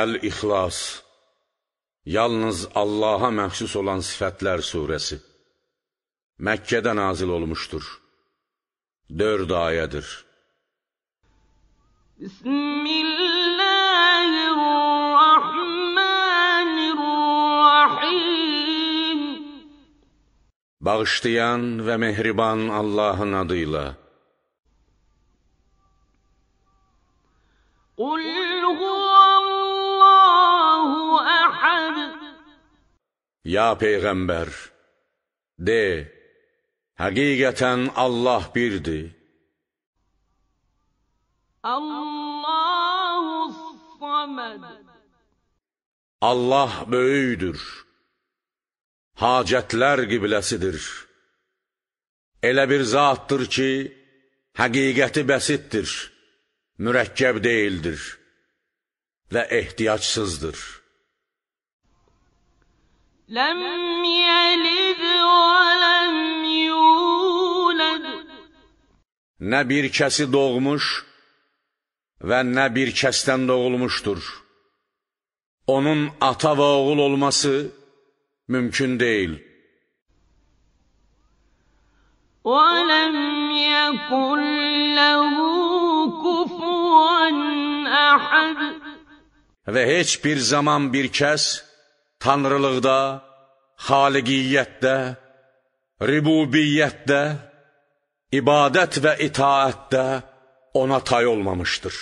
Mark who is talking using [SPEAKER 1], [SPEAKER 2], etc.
[SPEAKER 1] Əl-İxlas Yalnız Allaha məxsus olan sifətlər surəsi Məkkədə nazil olmuşdur. Dörd ayədir.
[SPEAKER 2] Bismillahirrahmanirrahim
[SPEAKER 1] Bağışlayan və mehriban Allahın adıyla Qul Ya Peyğəmbər, de, həqiqətən Allah birdir.
[SPEAKER 2] Allahu saməd.
[SPEAKER 1] Allah böyüdür. Hacətlər qibləsidir. Elə bir zatdır ki, həqiqəti bəsitdir, mürəkkəb deyildir və ehtiyacsızdır.
[SPEAKER 2] لم yəlid və ləm
[SPEAKER 1] yulad bir kəsi doğmuş və nə bir kəsdən doğulmuşdur. Onun ata və oğul olması mümkün deyil.
[SPEAKER 2] وَلَمْ يَكُنْ لَهُ كُفُوًا أَحَدٌ
[SPEAKER 1] Və heç bir zaman bir kəs tanrılıqda, xaliqiyyətdə, ribubiyyətdə, ibadət və itaətdə ona tay olmamışdır.